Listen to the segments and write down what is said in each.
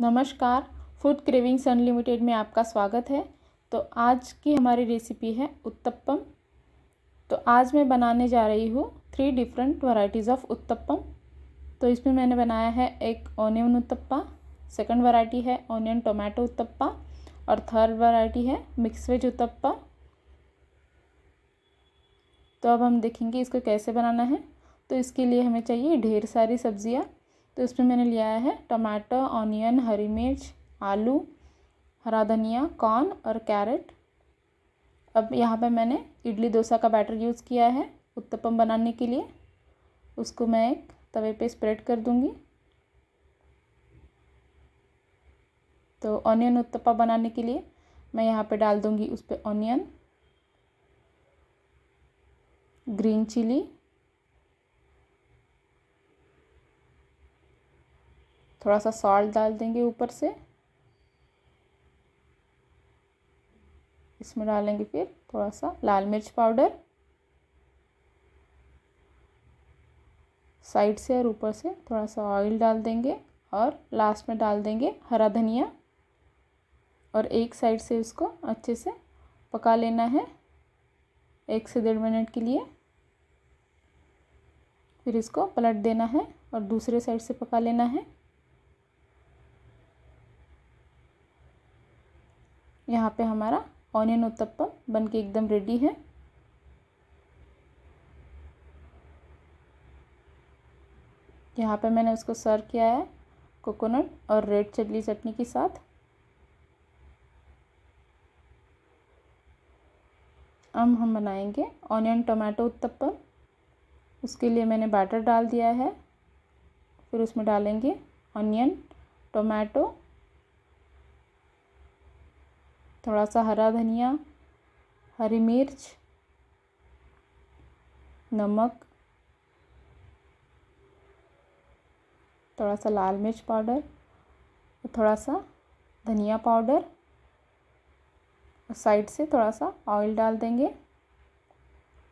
नमस्कार food cravings unlimited में आपका स्वागत है तो आज की हमारी रेसिपी है उत्तपम तो आज मैं बनाने जा रही हूँ three different varieties of uttapam तो इसमें मैंने बनाया है एक ऑनियन उत्तप्पा सेकंड वैरायटी है ऑनियन टोमेटो उत्तप्पा और थर्ड वैरायटी है मिक्स वेज उत्तप्पा तो अब हम देखेंगे इसको कैसे बनाना है तो इसके लिए हमें चाहिए ढेर सारी सब्जियाँ तो इसमें मैंने लिया है टमाटर ऑनियन हरी मिर्च आलू हरा धनिया कॉर्न और कैरेट अब यहाँ पे मैंने इडली डोसा का बैटर यूज़ किया है उत्तपम बनाने के लिए उसको मैं एक तवे पे स्प्रेड कर दूँगी तो ऑनियन उत्तपा बनाने के लिए मैं यहाँ पे डाल दूँगी उस पर ऑनियन ग्रीन चिली थोड़ा सा सॉल्ट डाल देंगे ऊपर से इसमें डालेंगे फिर थोड़ा सा लाल मिर्च पाउडर साइड से और ऊपर से थोड़ा सा ऑयल डाल देंगे और लास्ट में डाल देंगे हरा धनिया और एक साइड से उसको अच्छे से पका लेना है एक से डेढ़ मिनट के लिए फिर इसको पलट देना है और दूसरे साइड से पका लेना है यहाँ पे हमारा ऑनियन उत्तपम बन के एकदम रेडी है यहाँ पे मैंने उसको सर्व किया है कोकोनट और रेड चिल्ली चटनी के साथ अब हम बनाएंगे ऑनियन टोमेटो उत्तपम उसके लिए मैंने बैटर डाल दिया है फिर उसमें डालेंगे ऑनियन टोमेटो थोड़ा सा हरा धनिया हरी मिर्च नमक थोड़ा सा लाल मिर्च पाउडर और थोड़ा सा धनिया पाउडर और साइड से थोड़ा सा ऑयल डाल देंगे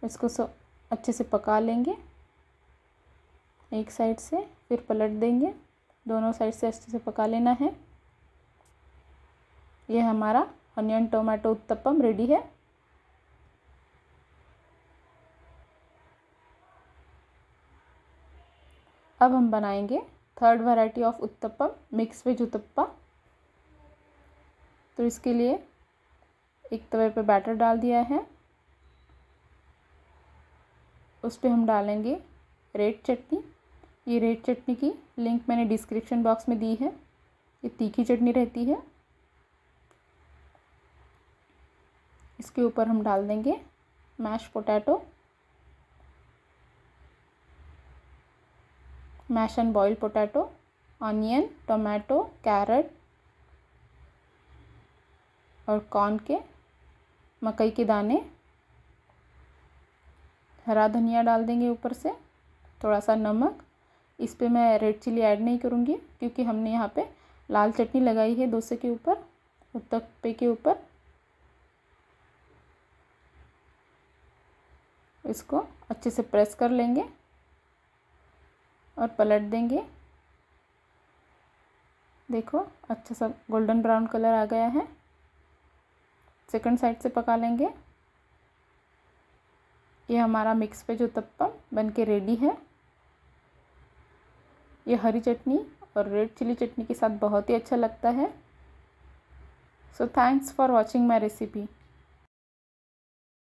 इसको सो अच्छे से पका लेंगे एक साइड से फिर पलट देंगे दोनों साइड से अच्छे से पका लेना है यह हमारा अनियन टोमेटो उत्तपम रेडी है अब हम बनाएंगे third variety of uttapam mix veg uttappa तो इसके लिए एक तवे पे बैटर डाल दिया है उस पर हम डालेंगे रेड चटनी ये रेड चटनी की लिंक मैंने डिस्क्रिप्शन बॉक्स में दी है ये तीखी चटनी रहती है इसके ऊपर हम डाल देंगे mash potato mash and boil potato onion tomato carrot और कॉर्न के मकई के दाने हरा धनिया डाल देंगे ऊपर से थोड़ा सा नमक इस पर मैं रेड चिली ऐड नहीं करूँगी क्योंकि हमने यहाँ पे लाल चटनी लगाई है डोसे के ऊपर उत्तपे के ऊपर इसको अच्छे से प्रेस कर लेंगे और पलट देंगे देखो अच्छा सा गोल्डन ब्राउन कलर आ गया है सेकंड साइड से पका लेंगे ये हमारा मिक्स पे जो तप्पम बन के रेडी है ये हरी चटनी और रेड चिली चटनी के साथ बहुत ही अच्छा लगता है so thanks for watching my recipe